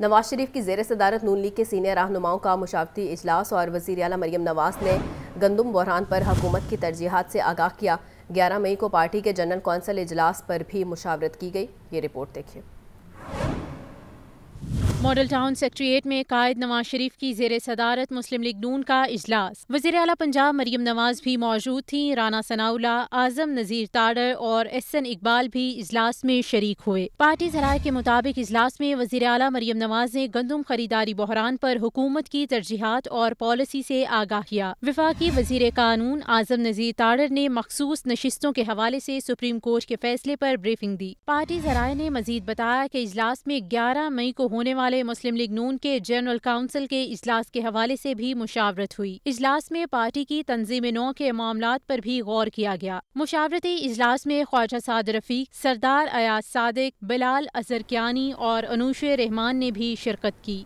नवाज शरीफ की जेर सदारत नून लीग के सीनियर रहनुमाओं का मुशावती इजलास और वजीर अला मरीम नवाज ने गंदम बहरान पर हकूमत की तरजीहत से आगाह किया ग्यारह मई को पार्टी के जनरल कौंसल इजलास पर भी मुशावरत की गई ये रिपोर्ट देखिए मॉडल टाउन सेक्रेटरीट में कायद नवाज शरीफ की जेर सदारत मुस्लिम लीग नून का इजलास वजीर अला पंजाब मरीम नवाज भी मौजूद थी राना सनाउला आजम नज़ीर ताडर और एस एन इकबाल भी इजलास में शरीक हुए पार्टी जराये के मुताबिक इजलास में वजीर अला मरीम नवाज ने गंदम खरीदारी बहरान पर हुकूमत की तरजीहत और पॉलिसी ऐसी आगाह किया विफाकी वजीर कानून आजम नज़ीर ताडर ने मखसूस नशस्तों के हवाले ऐसी सुप्रीम कोर्ट के फैसले आरोप ब्रीफिंग दी पार्टी जराये ने मजीद बताया की इजलास में ग्यारह मई को होने वाले वाले मुस्लिम लीग नून के जनरल काउंसिल के इजलास के हवाले से भी मुशावरत हुई इजलास में पार्टी की तंजीम नौ के मामला पर भी गौर किया गया मुशावरती इजलास में ख्वाजा साद रफीक सरदार अयाज सादिक बिलाल अजरकियानी और अनूश रहमान ने भी शिरकत की